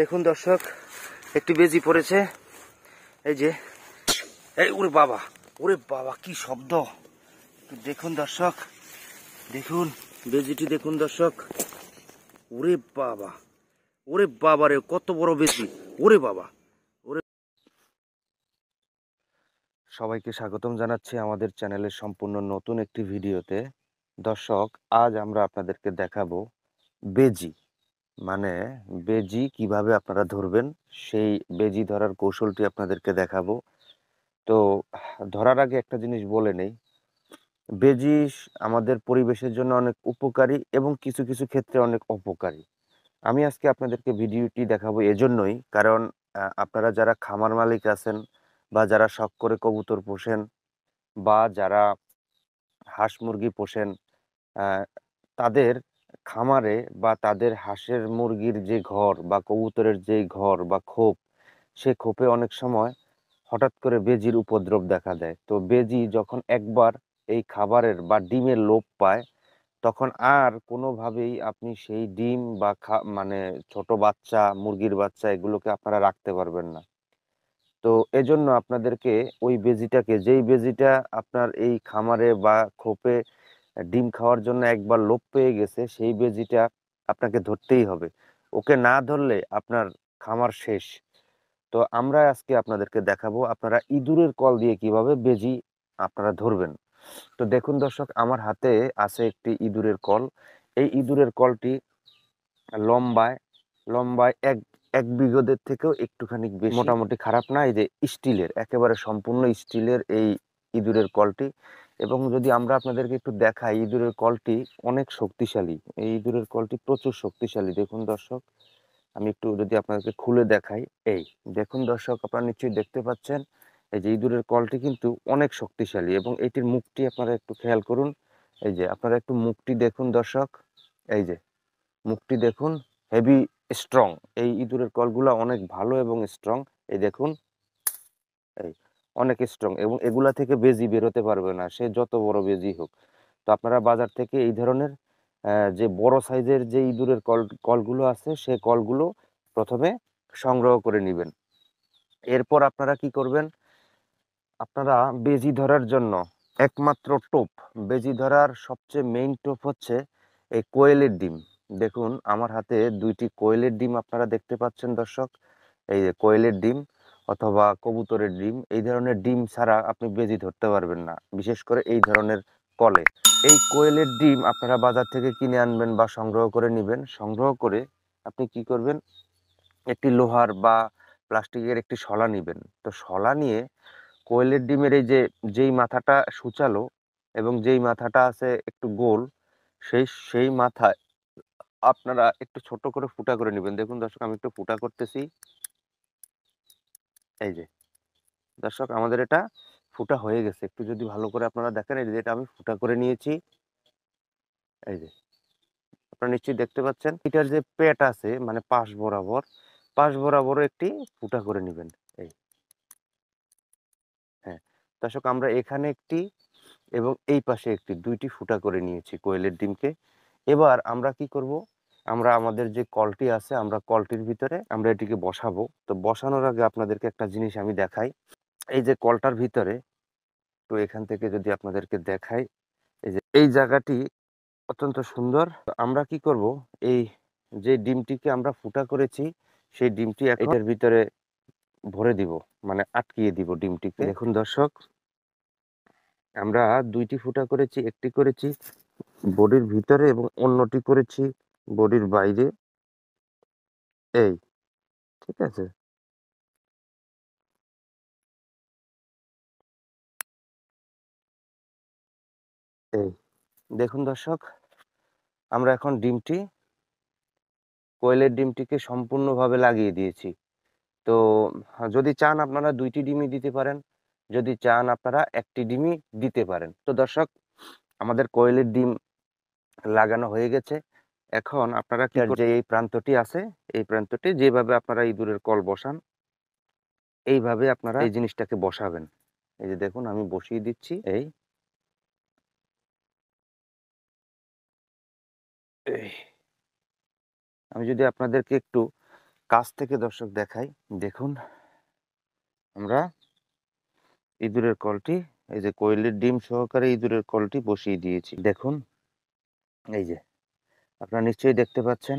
দেখুন দর্শক একটু বেজি পড়েছে এই যে এই ওরে বাবা ওরে বাবা কি শব্দ দেখুন দর্শক দেখুন বেজিটি দেখুন দর্শক ওরে বাবা ওরে বাবা রে কত বড় বেজি ওরে বাবা ওরে সবাইকে স্বাগতম জানাচ্ছি আমাদের চ্যানেলের সম্পূর্ণ নতুন একটি ভিডিওতে দর্শক আজ আমরা আপনাদেরকে দেখাবো বেজি মানে বেজি কিভাবে আপনারা ধরবেন সেই বেজি ধরার কৌশলটি আপনাদেরকে দেখাবো তো ধরার আগে একটা জিনিস বলে নেই বেজি আমাদের পরিবেশের জন্য অনেক উপকারী এবং কিছু কিছু ক্ষেত্রে অনেক অপকারী আমি আজকে আপনাদেরকে ভিডিওটি দেখাবো এজন্যই কারণ আপনারা যারা খামার মালিক আছেন বা যারা শখ করে কবুতর পোষেন বা যারা হাঁস মুরগি পোষেন তাদের খামারে বা তাদের হাঁসের মুরগির যে ঘর বা কবুতরের যে ঘর বা খোপ সে খোপে অনেক সময় হঠাৎ করে বেজির উপদ্রব দেখা দেয় তো বেজি যখন একবার এই খাবারের বা ডিমের লোভ পায় তখন আর কোনোভাবেই আপনি সেই ডিম বা মানে ছোট বাচ্চা মুরগির বাচ্চা এগুলোকে আপনারা রাখতে পারবেন না তো এজন্য আপনাদেরকে ওই বেজিটাকে যেই বেজিটা আপনার এই খামারে বা খোপে ডিম খাওয়ার জন্য একবার লোভ পেয়ে গেছে সেই বেজিটা আপনাকে ধরতেই হবে ওকে না ধরলে আপনার খামার শেষ তো আমরা আজকে আপনাদেরকে দেখাবো আপনারা ইঁদুরের কল দিয়ে কিভাবে বেজি আপনারা ধরবেন তো দেখুন দর্শক আমার হাতে আছে একটি ইঁদুরের কল এই ইঁদুরের কলটি লম্বায় লম্বায় এক এক বিঘদের থেকেও একটুখানি বেশি মোটামুটি খারাপ না এই যে স্টিলের একেবারে সম্পূর্ণ স্টিলের এই ইঁদুরের কলটি এবং যদি আমরা আপনাদেরকে একটু দেখাই ইঁদুরের কলটি অনেক শক্তিশালী এই ইঁদুরের কলটি প্রচুর শক্তিশালী দেখুন দর্শক আমি একটু যদি আপনাদেরকে খুলে দেখাই এই দেখুন দর্শক আপনারা নিশ্চয়ই দেখতে পাচ্ছেন এই যে ইঁদুরের কলটি কিন্তু অনেক শক্তিশালী এবং এটির মুখটি আপনারা একটু খেয়াল করুন এই যে আপনারা একটু মুখটি দেখুন দর্শক এই যে মুখটি দেখুন হেভি স্ট্রং এই ইঁদুরের কলগুলো অনেক ভালো এবং স্ট্রং এই দেখুন এই অনেক স্ট্রং এবং এগুলা থেকে বেজি বেরোতে পারবে না সে যত বড় বেজি হোক তো আপনারা বাজার থেকে এই ধরনের যে বড় সাইজের যে ইঁদুরের কল কলগুলো আছে সে কলগুলো প্রথমে সংগ্রহ করে নেবেন এরপর আপনারা কি করবেন আপনারা বেজি ধরার জন্য একমাত্র টোপ বেজি ধরার সবচেয়ে মেইন টোপ হচ্ছে এই কোয়েলের ডিম দেখুন আমার হাতে দুইটি কোয়েলের ডিম আপনারা দেখতে পাচ্ছেন দর্শক এই যে কোয়েলের ডিম অথবা কবুতরের ডিম এই ধরনের ডিম ছাড়া আপনি বেজি ধরতে পারবেন না বিশেষ করে এই ধরনের কলে এই কোয়েলের ডিম আপনারা বাজার থেকে কিনে আনবেন বা সংগ্রহ করে নেবেন সংগ্রহ করে আপনি কি করবেন একটি লোহার বা প্লাস্টিকের একটি শলা নেবেন তো শলা নিয়ে কোয়েলের ডিমের এই যে যেই মাথাটা সূচালো এবং যেই মাথাটা আছে একটু গোল সেই সেই মাথায় আপনারা একটু ছোট করে ফুটা করে নেবেন দেখুন দর্শক আমি একটু ফুটা করতেছি এই যে দর্শক আমাদের এটা ফুটা হয়ে গেছে একটু যদি ভালো করে আপনারা দেখেন এই যে এটা আমি ফুটা করে নিয়েছি এই যে আপনারা নিশ্চয়ই দেখতে পাচ্ছেন এটার যে পেট আছে মানে পাশ বরাবর পাশ বরাবর একটি ফুটা করে নেবেন এই হ্যাঁ দর্শক আমরা এখানে একটি এবং এই পাশে একটি দুইটি ফুটা করে নিয়েছি কোয়েলের ডিমকে এবার আমরা কি করব আমরা আমাদের যে কলটি আছে আমরা কলটির ভিতরে আমরা এটিকে বসাবো তো বসানোর আগে আপনাদেরকে একটা জিনিস আমি দেখাই এই যে কলটার ভিতরে তো এখান থেকে যদি আপনাদেরকে দেখাই এই যে এই জায়গাটি অত্যন্ত সুন্দর আমরা কি করব এই যে ডিমটিকে আমরা ফুটা করেছি সেই ডিমটি এটার ভিতরে ভরে দিব মানে আটকিয়ে দিব ডিমটিকে দেখুন দর্শক আমরা দুইটি ফুটা করেছি একটি করেছি বডির ভিতরে এবং অন্যটি করেছি বডির বাইরে এই ঠিক আছে এই দেখুন দর্শক আমরা এখন ডিমটি কোয়েলের ডিমটিকে সম্পূর্ণভাবে লাগিয়ে দিয়েছি তো যদি চান আপনারা দুইটি ডিমই দিতে পারেন যদি চান আপনারা একটি ডিমই দিতে পারেন তো দর্শক আমাদের কোয়েলের ডিম লাগানো হয়ে গেছে এখন আপনারা কি যে এই প্রান্তটি আছে এই প্রান্তটি যেভাবে আপনারা ইঁদুরের কল বসান এইভাবে আপনারা এই জিনিসটাকে বসাবেন এই যে দেখুন আমি বসিয়ে দিচ্ছি এই আমি যদি আপনাদেরকে একটু কাছ থেকে দর্শক দেখাই দেখুন আমরা ইঁদুরের কলটি এই যে কোয়েলের ডিম সহকারে ইঁদুরের কলটি বসিয়ে দিয়েছি দেখুন এই যে আপনারা নিশ্চয়ই দেখতে পাচ্ছেন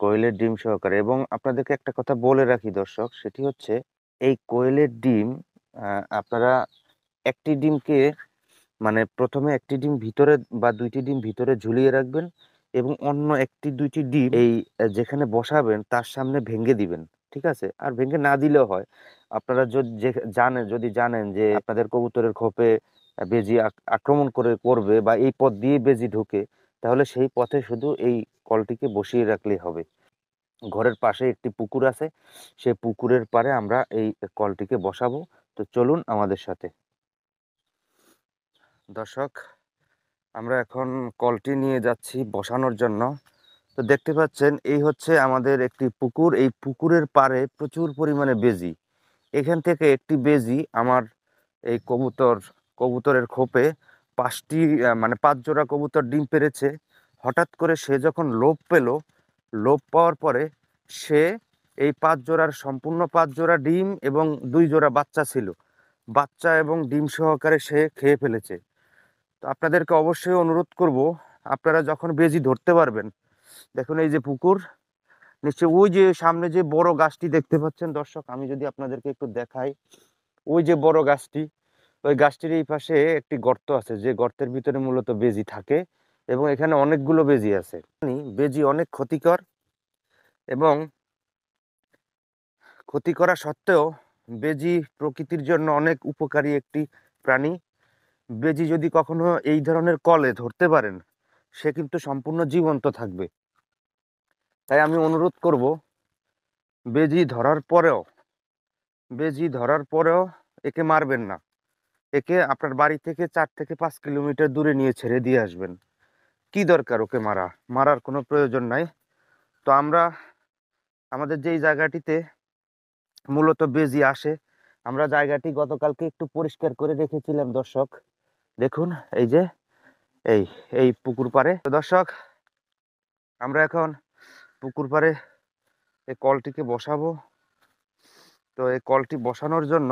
কোয়েলের ডিম সহকারে এবং আপনাদেরকে একটা কথা বলে রাখি দর্শক সেটি হচ্ছে এই কোয়েলের ডিম আপনারা একটি ডিমকে মানে প্রথমে একটি ডিম ভিতরে বা দুইটি ডিম ভিতরে ঝুলিয়ে রাখবেন এবং অন্য একটি দুইটি ডিম এই যেখানে বসাবেন তার সামনে ভেঙে দিবেন ঠিক আছে আর ভেঙে না দিলেও হয় আপনারা যদি জানেন যদি জানেন যে আপনাদের কবুতরের খোপে বেজি আক্রমণ করে করবে বা এই পথ দিয়ে বেজি ঢুকে তাহলে সেই পথে শুধু এই কলটিকে বসিয়ে রাখলেই হবে ঘরের পাশে একটি পুকুর আছে সেই পুকুরের পারে আমরা এই কলটিকে বসাবো তো চলুন আমাদের সাথে দর্শক আমরা এখন কলটি নিয়ে যাচ্ছি বসানোর জন্য তো দেখতে পাচ্ছেন এই হচ্ছে আমাদের একটি পুকুর এই পুকুরের পারে প্রচুর পরিমাণে বেজি এখান থেকে একটি বেজি আমার এই কবুতর কবুতরের খোপে পাঁচটি মানে পাঁচ জোড়া কবুতর ডিম পেরেছে হঠাৎ করে সে যখন লোভ পেল লোভ পাওয়ার পরে সে এই পাঁচ জোড়ার সম্পূর্ণ পাঁচ জোড়া ডিম এবং দুই জোড়া বাচ্চা ছিল বাচ্চা এবং ডিম সহকারে সে খেয়ে ফেলেছে তো আপনাদেরকে অবশ্যই অনুরোধ করব আপনারা যখন বেজি ধরতে পারবেন দেখুন এই যে পুকুর নিশ্চয় ওই যে সামনে যে বড় গাছটি দেখতে পাচ্ছেন দর্শক আমি যদি আপনাদেরকে একটু দেখাই ওই যে বড় গাছটি তো গাছটির এই পাশে একটি গর্ত আছে যে গর্তের ভিতরে মূলত বেজি থাকে এবং এখানে অনেকগুলো বেজি আছে বেজি অনেক ক্ষতিকর এবং ক্ষতি করা সত্ত্বেও বেজি প্রকৃতির জন্য অনেক উপকারী একটি প্রাণী বেজি যদি কখনো এই ধরনের কলে ধরতে পারেন সে কিন্তু সম্পূর্ণ জীবন্ত থাকবে তাই আমি অনুরোধ করব বেজি ধরার পরেও বেজি ধরার পরেও একে মারবেন না একে আপনার বাড়ি থেকে চার থেকে পাঁচ কিলোমিটার দূরে নিয়ে ছেড়ে দিয়ে আসবেন কি দরকার ওকে মারা মারার কোনো প্রয়োজন নাই তো আমরা আমাদের যেই জায়গাটিতে মূলত বেজি আসে আমরা জায়গাটি গতকালকে একটু পরিষ্কার করে রেখেছিলাম দর্শক দেখুন এই যে এই এই পুকুর পাড়ে দর্শক আমরা এখন পুকুর পাড়ে এই কলটিকে বসাবো তো এই কলটি বসানোর জন্য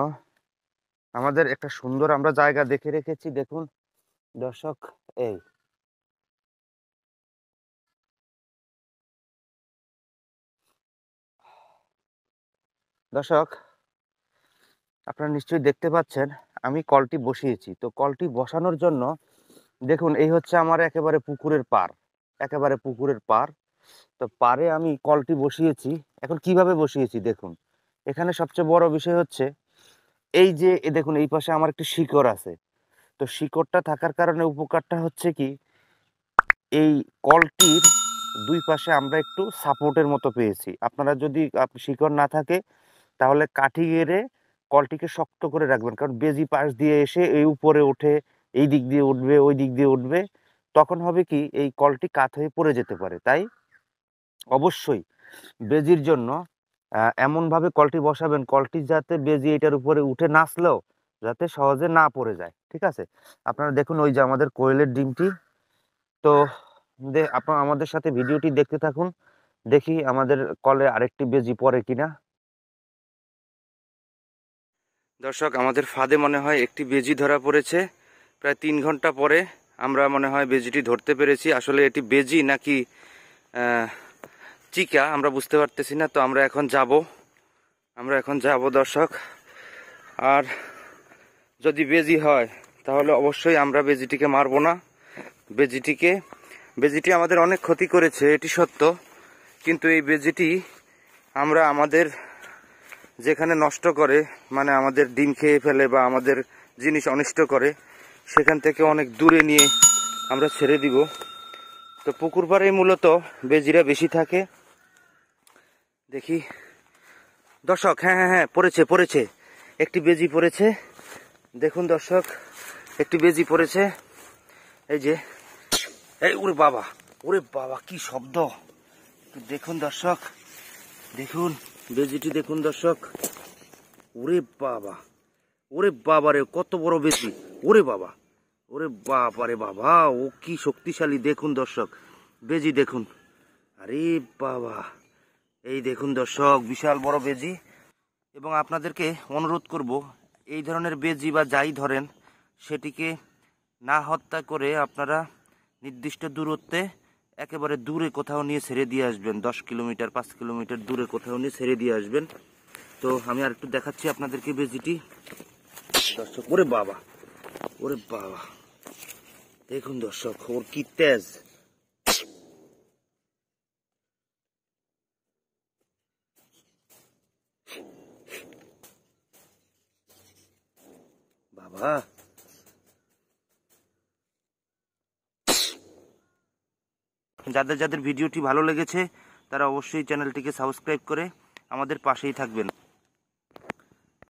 আমাদের একটা সুন্দর আমরা জায়গা দেখে রেখেছি দেখুন দর্শক এই দর্শক আপনারা নিশ্চয়ই দেখতে পাচ্ছেন আমি কলটি বসিয়েছি তো কলটি বসানোর জন্য দেখুন এই হচ্ছে আমার একেবারে পুকুরের পার একেবারে পুকুরের পার তো পারে আমি কলটি বসিয়েছি এখন কিভাবে বসিয়েছি দেখুন এখানে সবচেয়ে বড় বিষয় হচ্ছে এই যে দেখুন এই পাশে আমার একটি শিকড় আছে তো শিকড়টা থাকার কারণে উপকারটা হচ্ছে কি এই কলটির দুই পাশে আমরা একটু সাপোর্টের মতো পেয়েছি আপনারা যদি শিকড় না থাকে তাহলে কাঠি গেড়ে কলটিকে শক্ত করে রাখবেন কারণ বেজি পাশ দিয়ে এসে এই উপরে ওঠে এই দিক দিয়ে উঠবে ওই দিক দিয়ে উঠবে তখন হবে কি এই কলটি কাত হয়ে পড়ে যেতে পারে তাই অবশ্যই বেজির জন্য এমনভাবে কলটি বসাবেন কলটি যাতে বেজি এটার উপরে উঠে নাচলেও যাতে সহজে না পড়ে যায় ঠিক আছে আপনারা দেখুন ওই যে আমাদের কোয়েলের ডিমটি তো আপনার আমাদের সাথে ভিডিওটি দেখতে থাকুন দেখি আমাদের কলে আরেকটি বেজি পড়ে কিনা দর্শক আমাদের ফাঁদে মনে হয় একটি বেজি ধরা পড়েছে প্রায় তিন ঘন্টা পরে আমরা মনে হয় বেজিটি ধরতে পেরেছি আসলে এটি বেজি নাকি চিকা আমরা বুঝতে পারতেছি না তো আমরা এখন যাব আমরা এখন যাব দর্শক আর যদি বেজি হয় তাহলে অবশ্যই আমরা বেজিটিকে মারব না বেজিটিকে বেজিটি আমাদের অনেক ক্ষতি করেছে এটি সত্য কিন্তু এই বেজিটি আমরা আমাদের যেখানে নষ্ট করে মানে আমাদের ডিম খেয়ে ফেলে বা আমাদের জিনিস অনিষ্ট করে সেখান থেকে অনেক দূরে নিয়ে আমরা ছেড়ে দিব তো পুকুর পাড়ে মূলত বেজিরা বেশি থাকে দেখি দর্শক হ্যাঁ হ্যাঁ হ্যাঁ পড়েছে পড়েছে একটি বেজি পড়েছে দেখুন দর্শক একটি বেজি পড়েছে এই যে এই ওরে বাবা ওরে বাবা কি শব্দ দেখুন দর্শক দেখুন বেজিটি দেখুন দর্শক ওরে বাবা ওরে বাবা রে কত বড় বেজি ওরে বাবা ওরে বাবা রে বাবা ও কি শক্তিশালী দেখুন দর্শক বেজি দেখুন আরে বাবা এই দেখুন দর্শক বিশাল বড় বেজি এবং আপনাদেরকে অনুরোধ করব এই ধরনের বেজি বা যাই ধরেন সেটিকে না হত্যা করে আপনারা নির্দিষ্ট দূরত্বে একেবারে দূরে কোথাও নিয়ে ছেড়ে দিয়ে আসবেন দশ কিলোমিটার পাঁচ কিলোমিটার দূরে কোথাও নিয়ে ছেড়ে দিয়ে আসবেন তো আমি আর একটু দেখাচ্ছি আপনাদেরকে বেজিটি দর্শক ওরে বাবা ওরে বাবা দেখুন দর্শক ওর কি তেজ বাবা যাদের যাদের ভিডিওটি ভালো লেগেছে তারা অবশ্যই চ্যানেলটিকে সাবস্ক্রাইব করে আমাদের পাশেই থাকবেন